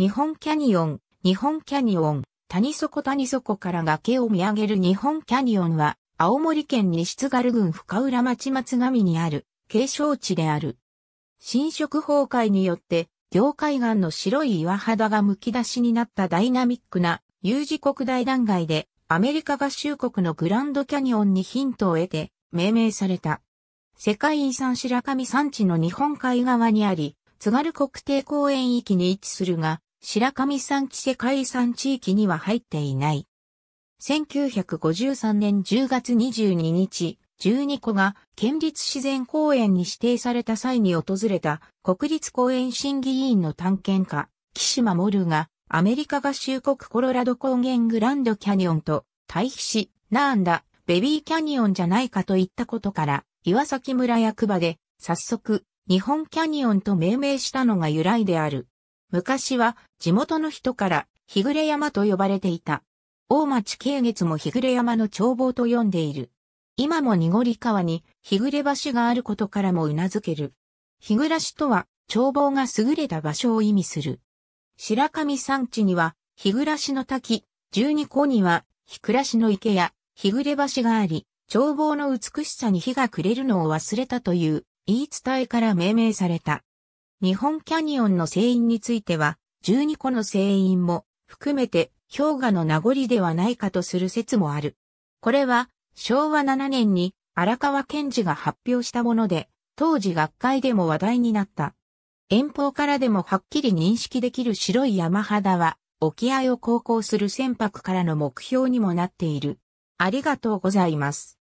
日本キャニオン、日本キャニオン、谷底谷底から崖を見上げる日本キャニオンは、青森県西津軽郡深浦町松上にある、景勝地である。侵食崩壊によって、業界岸の白い岩肌が剥き出しになったダイナミックな U 字国大断崖で、アメリカ合衆国のグランドキャニオンにヒントを得て、命名された。世界遺産白神山地の日本海側にあり、津軽国定公園域に位置するが、白神山地世界遺産地域には入っていない。1953年10月22日、12個が県立自然公園に指定された際に訪れた国立公園審議委員の探検家、岸守がアメリカ合衆国コロラド高原グランドキャニオンと対比し、なんだ、ベビーキャニオンじゃないかと言ったことから、岩崎村役場で早速日本キャニオンと命名したのが由来である。昔は地元の人から日暮山と呼ばれていた。大町慶月も日暮山の眺望と呼んでいる。今も濁り川に日暮れ橋があることからも頷ける。日暮しとは眺望が優れた場所を意味する。白神山地には日暮しの滝、十二湖には日暮しの池や日暮れ橋があり、眺望の美しさに日が暮れるのを忘れたという言い伝えから命名された。日本キャニオンの船員については、12個の船員も含めて氷河の名残ではないかとする説もある。これは昭和7年に荒川賢治が発表したもので、当時学会でも話題になった。遠方からでもはっきり認識できる白い山肌は、沖合を航行する船舶からの目標にもなっている。ありがとうございます。